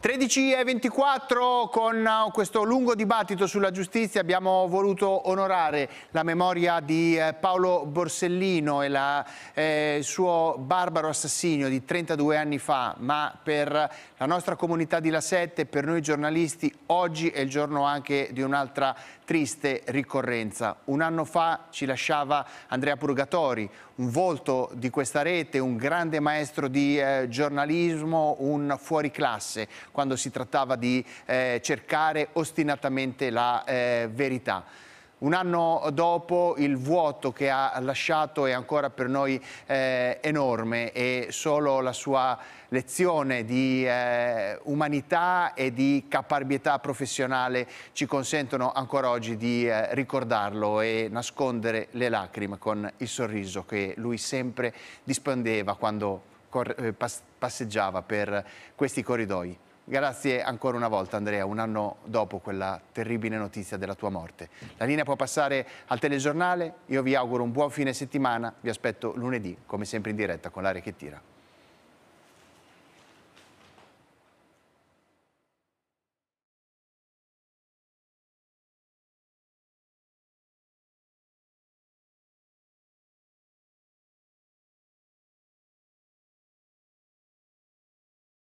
13 e 24 con uh, questo lungo dibattito sulla giustizia abbiamo voluto onorare la memoria di eh, Paolo Borsellino e la, eh, il suo barbaro assassinio di 32 anni fa, ma per la nostra comunità di La Sette, per noi giornalisti, oggi è il giorno anche di un'altra triste ricorrenza. Un anno fa ci lasciava Andrea Purgatori, un volto di questa rete, un grande maestro di eh, giornalismo, un fuoriclasse quando si trattava di eh, cercare ostinatamente la eh, verità. Un anno dopo il vuoto che ha lasciato è ancora per noi eh, enorme e solo la sua lezione di eh, umanità e di caparbietà professionale ci consentono ancora oggi di eh, ricordarlo e nascondere le lacrime con il sorriso che lui sempre dispendeva quando eh, passeggiava per questi corridoi. Grazie ancora una volta Andrea, un anno dopo quella terribile notizia della tua morte. La linea può passare al telegiornale, io vi auguro un buon fine settimana, vi aspetto lunedì come sempre in diretta con l'area che tira.